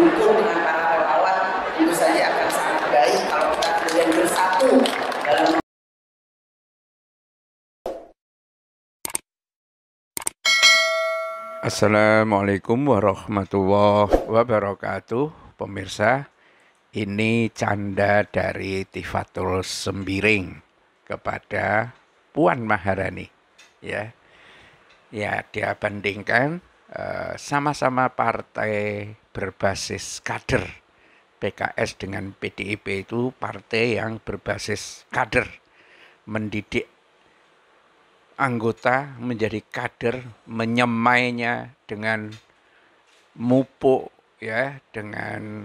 berkumpul dengan para relawan itu saja akan sangat baik kalau kita kemudian bersatu dalam Assalamualaikum warahmatullahi wabarakatuh Pemirsa ini canda dari Tifatul Sembiring kepada Puan Maharani ya ya dia bandingkan eh, sama-sama uh, sama -sama partai berbasis kader. PKS dengan PDIP itu partai yang berbasis kader, mendidik anggota menjadi kader, menyemainya dengan mupuk ya, dengan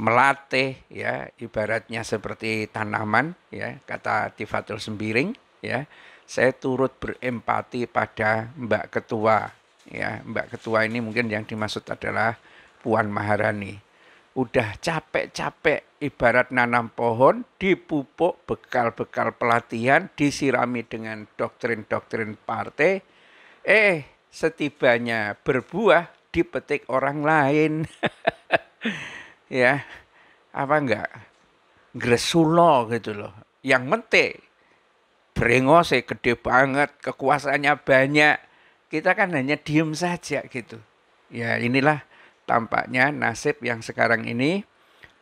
melatih ya, ibaratnya seperti tanaman ya, kata Tifatul Sembiring ya. Saya turut berempati pada Mbak Ketua ya. Mbak Ketua ini mungkin yang dimaksud adalah Puan Maharani. Udah capek-capek ibarat nanam pohon, dipupuk bekal-bekal pelatihan, disirami dengan doktrin-doktrin partai. Eh, setibanya berbuah dipetik orang lain. ya, apa enggak? Gresulo gitu loh. Yang penting brengose gede banget, kekuasaannya banyak. Kita kan hanya diem saja gitu. Ya inilah tampaknya nasib yang sekarang ini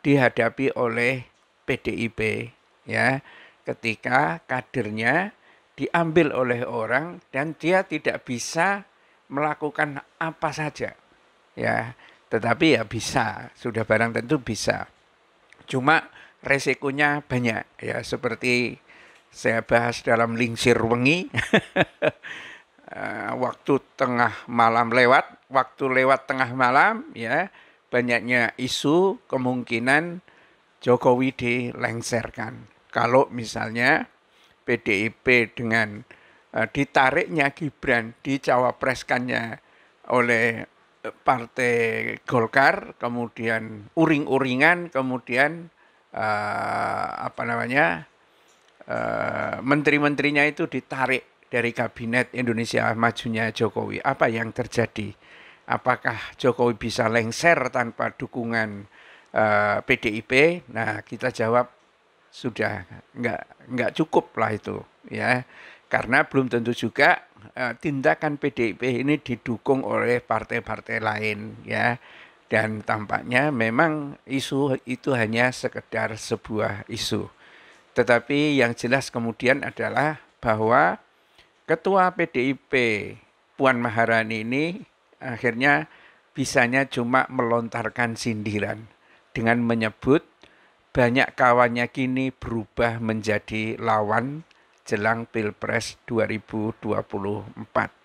dihadapi oleh PDIP ya ketika kadernya diambil oleh orang dan dia tidak bisa melakukan apa saja ya tetapi ya bisa sudah barang tentu bisa cuma resikonya banyak ya seperti saya bahas dalam lingsir wengi eh, waktu tengah malam lewat waktu lewat tengah malam ya banyaknya isu kemungkinan Jokowi dilengserkan. Kalau misalnya PDIP dengan uh, ditariknya Gibran dicawapreskannya oleh eh, partai Golkar, kemudian uring-uringan, kemudian uh, apa namanya uh, menteri-menterinya itu ditarik dari kabinet Indonesia majunya Jokowi. Apa yang terjadi? apakah Jokowi bisa lengser tanpa dukungan uh, eh, PDIP? Nah, kita jawab sudah nggak nggak cukup lah itu ya karena belum tentu juga uh, tindakan PDIP ini didukung oleh partai-partai lain ya dan tampaknya memang isu itu hanya sekedar sebuah isu tetapi yang jelas kemudian adalah bahwa ketua PDIP Puan Maharani ini akhirnya bisanya cuma melontarkan sindiran dengan menyebut banyak kawannya kini berubah menjadi lawan jelang Pilpres 2024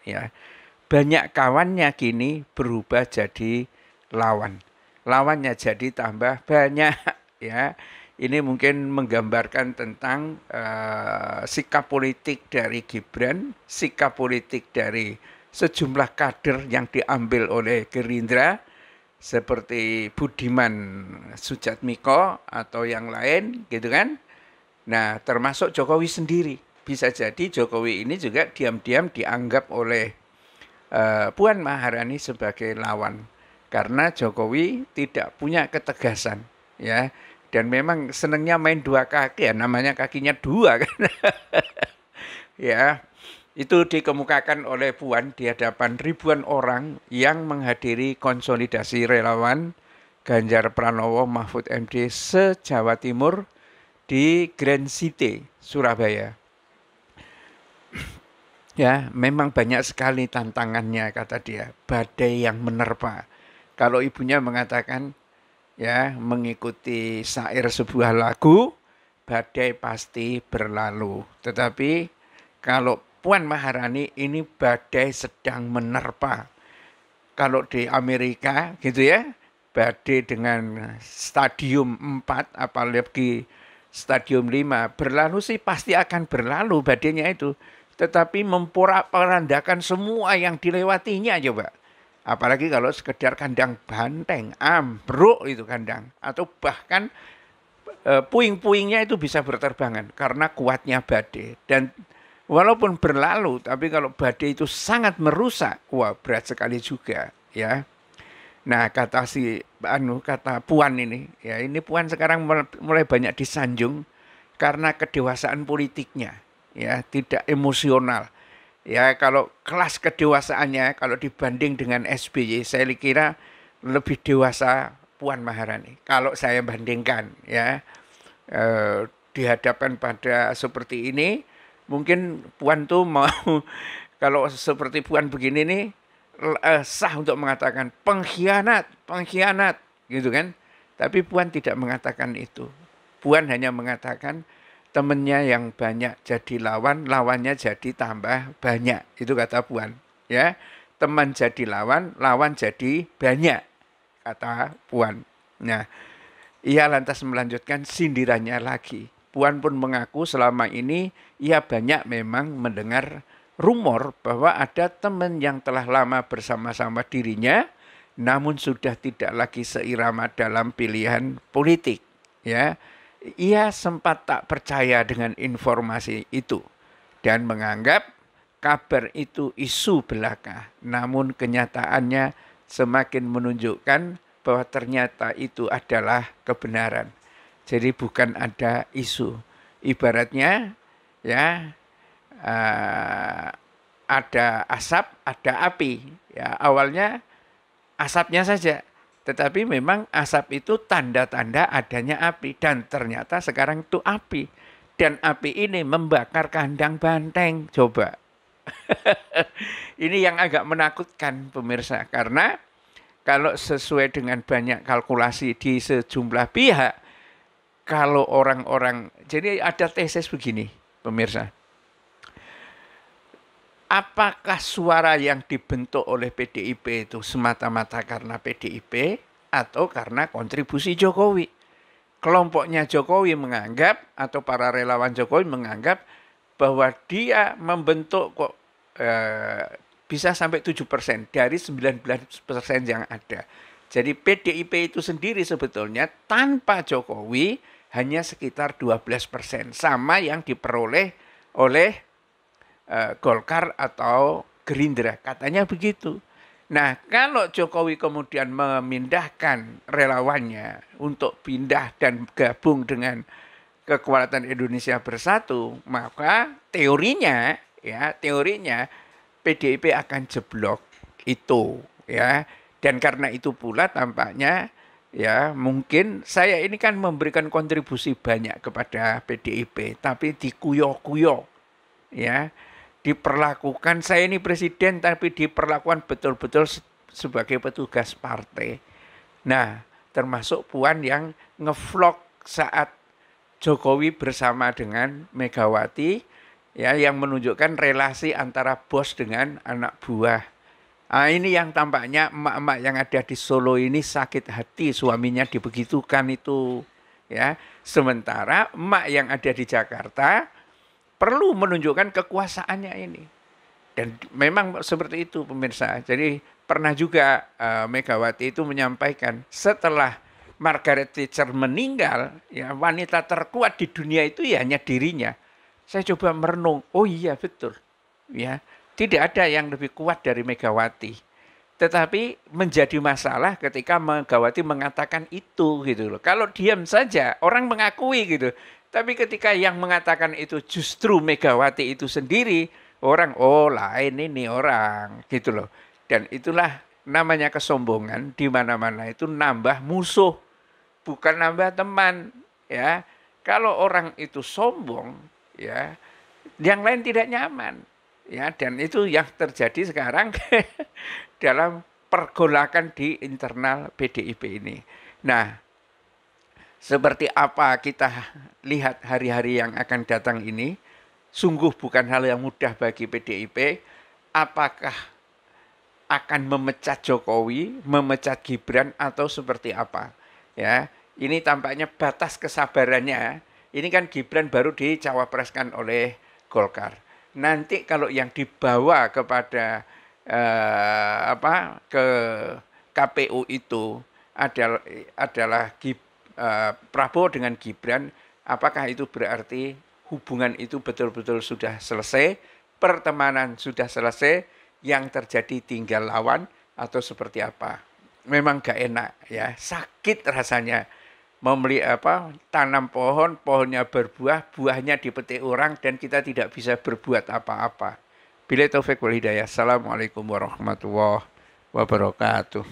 ya. Banyak kawannya kini berubah jadi lawan. Lawannya jadi tambah banyak ya. Ini mungkin menggambarkan tentang uh, sikap politik dari Gibran, sikap politik dari sejumlah kader yang diambil oleh Gerindra seperti Budiman Sujatmiko atau yang lain gitu kan. Nah, termasuk Jokowi sendiri. Bisa jadi Jokowi ini juga diam-diam dianggap oleh uh, Puan Maharani sebagai lawan karena Jokowi tidak punya ketegasan ya dan memang senengnya main dua kaki ya namanya kakinya dua kan ya itu dikemukakan oleh Puan di hadapan ribuan orang yang menghadiri konsolidasi relawan Ganjar Pranowo Mahfud MD se-Jawa Timur di Grand City, Surabaya. Ya, memang banyak sekali tantangannya kata dia, badai yang menerpa. Kalau ibunya mengatakan ya, mengikuti syair sebuah lagu, badai pasti berlalu. Tetapi kalau Puan Maharani ini badai sedang menerpa. Kalau di Amerika gitu ya, badai dengan stadium 4 apalagi stadium 5 berlalu sih pasti akan berlalu badainya itu tetapi memporak-porandakan semua yang dilewatinya coba apalagi kalau sekedar kandang banteng ambruk itu kandang atau bahkan eh, puing-puingnya itu bisa berterbangan karena kuatnya badai dan walaupun berlalu, tapi kalau badai itu sangat merusak, wah berat sekali juga, ya. Nah, kata si anu kata Puan ini, ya ini Puan sekarang mulai banyak disanjung karena kedewasaan politiknya, ya, tidak emosional. Ya, kalau kelas kedewasaannya kalau dibanding dengan SBY, saya kira lebih dewasa Puan Maharani. Kalau saya bandingkan, ya, eh, dihadapkan pada seperti ini, mungkin Puan tuh mau kalau seperti Puan begini nih eh, sah untuk mengatakan pengkhianat, pengkhianat gitu kan. Tapi Puan tidak mengatakan itu. Puan hanya mengatakan temennya yang banyak jadi lawan, lawannya jadi tambah banyak. Itu kata Puan, ya. Teman jadi lawan, lawan jadi banyak, kata Puan. Nah, ia lantas melanjutkan sindirannya lagi Puan pun mengaku selama ini ia banyak memang mendengar rumor bahwa ada teman yang telah lama bersama-sama dirinya namun sudah tidak lagi seirama dalam pilihan politik ya ia sempat tak percaya dengan informasi itu dan menganggap kabar itu isu belaka namun kenyataannya semakin menunjukkan bahwa ternyata itu adalah kebenaran jadi bukan ada isu. Ibaratnya ya uh, ada asap, ada api. Ya, awalnya asapnya saja, tetapi memang asap itu tanda-tanda adanya api dan ternyata sekarang itu api dan api ini membakar kandang banteng. Coba. ini yang agak menakutkan pemirsa karena kalau sesuai dengan banyak kalkulasi di sejumlah pihak kalau orang-orang jadi ada tesis begini pemirsa apakah suara yang dibentuk oleh PDIP itu semata-mata karena PDIP atau karena kontribusi Jokowi. Kelompoknya Jokowi menganggap atau para relawan Jokowi menganggap bahwa dia membentuk kok eh, bisa sampai tujuh persen dari 19% yang ada. Jadi PDIP itu sendiri sebetulnya tanpa Jokowi hanya sekitar 12 persen, sama yang diperoleh oleh eh, Golkar atau Gerindra. Katanya begitu. Nah, kalau Jokowi kemudian memindahkan relawannya untuk pindah dan gabung dengan kekuatan Indonesia Bersatu, maka teorinya ya, teorinya PDIP akan jeblok itu ya. Dan karena itu pula tampaknya ya mungkin saya ini kan memberikan kontribusi banyak kepada PDIP tapi dikuyo-kuyo ya diperlakukan saya ini presiden tapi diperlakukan betul-betul sebagai petugas partai nah termasuk Puan yang ngevlog saat Jokowi bersama dengan Megawati ya yang menunjukkan relasi antara bos dengan anak buah Nah, ini yang tampaknya emak-emak yang ada di Solo ini sakit hati suaminya dibegitukan itu ya. Sementara emak yang ada di Jakarta perlu menunjukkan kekuasaannya ini. Dan memang seperti itu pemirsa. Jadi pernah juga uh, Megawati itu menyampaikan setelah Margaret Thatcher meninggal, ya wanita terkuat di dunia itu ya hanya dirinya. Saya coba merenung, oh iya betul. Ya, tidak ada yang lebih kuat dari Megawati. Tetapi menjadi masalah ketika Megawati mengatakan itu gitu loh. Kalau diam saja orang mengakui gitu. Tapi ketika yang mengatakan itu justru Megawati itu sendiri, orang oh lain ini orang gitu loh. Dan itulah namanya kesombongan di mana-mana itu nambah musuh, bukan nambah teman ya. Kalau orang itu sombong ya, yang lain tidak nyaman. Ya, dan itu yang terjadi sekarang dalam pergolakan di internal PDIP ini. Nah, seperti apa kita lihat hari-hari yang akan datang ini, sungguh bukan hal yang mudah bagi PDIP. Apakah akan memecat Jokowi, memecat Gibran atau seperti apa? Ya, ini tampaknya batas kesabarannya. Ini kan Gibran baru dicawapreskan oleh Golkar nanti kalau yang dibawa kepada eh, apa ke KPU itu adalah adalah eh, Prabowo dengan Gibran apakah itu berarti hubungan itu betul-betul sudah selesai pertemanan sudah selesai yang terjadi tinggal lawan atau seperti apa memang gak enak ya sakit rasanya membeli apa tanam pohon, pohonnya berbuah, buahnya dipetik orang dan kita tidak bisa berbuat apa-apa. Bila taufik wal hidayah. Assalamualaikum warahmatullahi wabarakatuh.